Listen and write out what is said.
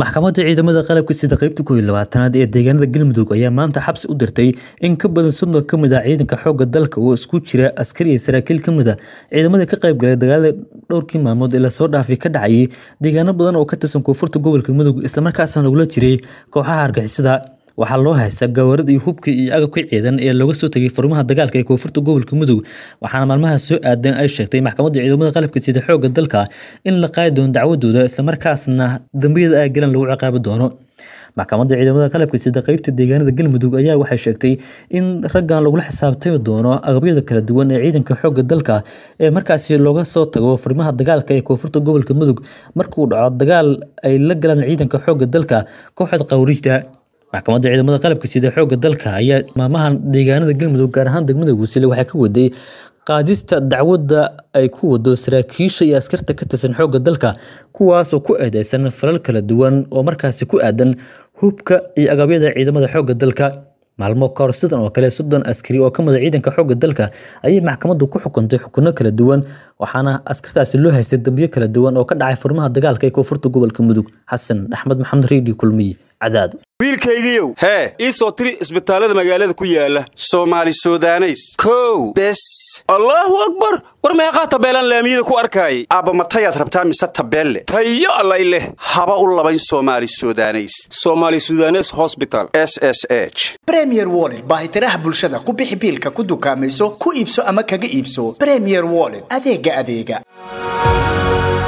maxkamadda ciidamada qalabka sida qaybta kow labaatanaad ee deegaanada galmudug ayaa maanta xabsi u dirtay in ka badan soddon ka mid ah ciidanka xoogga dalka oo isku jira askari iyo saraakiil ka mid a ah. ciidamada ka qayb galay dagaalada dhowrkii maalmood ee lasoo dhaafay ka dhacayay deegaano badan oo ka tirsan koonfurta gobolka mudug islamarkaasna lagula jiray kooxaha argixisada waxaa loo haystaa gawaarida iyo iyo agabka ciidan ee looga soo tegay furmaha dagaalka ee koonfurta gobolka mudug waxaana maalmaha soo aadeen ay sheegtay maxkamadda ciidamada qalabka sida xoogga dalka in la qaadi doono dacwadooda islamarkaasna dambiyada ay galeen lagu ciqaabi doono maxkamadda ciidamada qalabka sida qeybta deegaanada galmudug ayaa waxay sheegtay in raggan lagula xisaabtami doono agabyada kala duwan ee ciidanka xoogga dalka ee markaasi looga soo tago furimaha dagaalka ee koonfurta gobolka mudug markuu dhaco dagaal ay la galaan ciidanka xoogga dalka kooxda qawriijta maxkamadda ciidamada qalabka sida xoogga dalka ayaa maalmahan deegaanada galmudug gaar ahaan degmada guusile waxaa ka waday qaadista dacwadda ay ku wado saraakiisha iyo askarta ka tirsan xoogga dalka kuwaasoo ku eedeysan falal kala duwan oo markaasi ku aadan hubka iyo agabyada ciidamada xoogga dalka maalmo kahor sidan oo kale soddon askari oo ka mida ciidanka xoogga dalka ayay maxkamaddu ku xukuntay xukuno kala duwan waxaana askartaasi loo haystay dambiyo kala duwan oo ka dhacay furmaha dagaalka ee koonfurta gobolka mudug xasan axmed maxamed reedi kulmiye wiilkaygiiow hee ii soo tiri isbitaallada magaalada ku yaala soomaali sudaneys kow bes allaahu akbar war meeqaa tabeelaan laamiyada ku arkaayay aabbamatayaad rabtaa mise tabeelle tayo allay leh haba u labayn soomaali sudaneys somaali sudanes hosbital s s h bremier woled baahitiraha bulshada ku bixi biilka ku dukaamayso ku iibso ama kaga iibso bremier woled adeega adeega